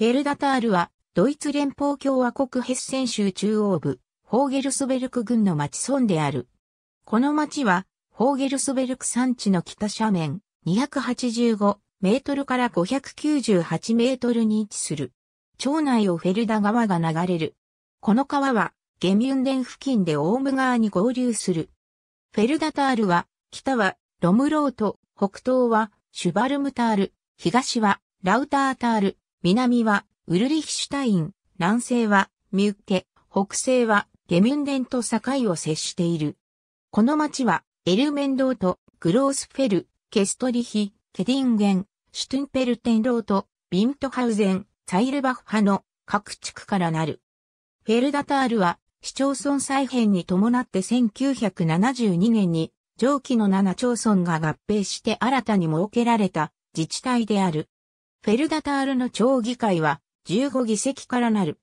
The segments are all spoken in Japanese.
フェルダタールは、ドイツ連邦共和国ヘッセン州中央部、ホーゲルスベルク郡の町村である。この町は、ホーゲルスベルク山地の北斜面、285メートルから598メートルに位置する。町内をフェルダ川が流れる。この川は、ゲミュンデン付近でオーム川に合流する。フェルダタールは、北はロムロート、北東はシュバルムタール、東はラウタータール、南はウルリヒシュタイン、南西はミュッケ、北西はゲミュンデンと境を接している。この町はエルメンドート、グロースフェル、ケストリヒ、ケディンゲン、シュトゥンペルテンロート、ビントハウゼン、サイルバッハの各地区からなる。フェルダタールは市町村再編に伴って1972年に上記の7町村が合併して新たに設けられた自治体である。フェルダタールの町議会は15議席からなる。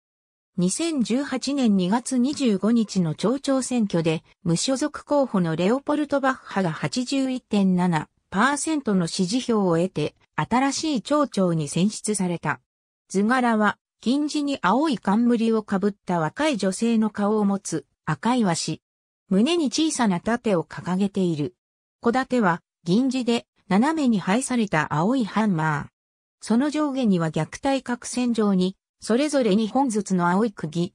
2018年2月25日の町長選挙で無所属候補のレオポルト・バッハが81.7%の支持票を得て新しい町長に選出された。図柄は金字に青い冠をかぶった若い女性の顔を持つ赤い和紙。胸に小さな盾を掲げている。小盾は銀字で斜めに配された青いハンマー。その上下には虐待各線上に、それぞれ2本ずつの青い釘。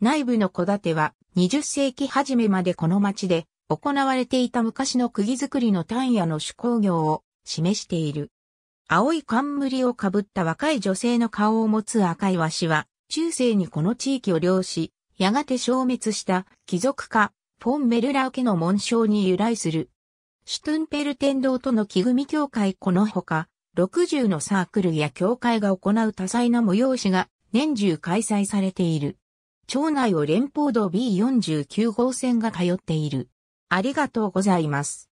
内部の戸建ては、20世紀初めまでこの町で、行われていた昔の釘作りの単野の手工業を示している。青い冠をかぶった若い女性の顔を持つ赤い和紙は、中世にこの地域を領し、やがて消滅した貴族家、フォン・メルラー家の紋章に由来する。シュトゥンペル天道との木組協会このほか、60のサークルや協会が行う多彩な催しが年中開催されている。町内を連邦道 B49 号線が通っている。ありがとうございます。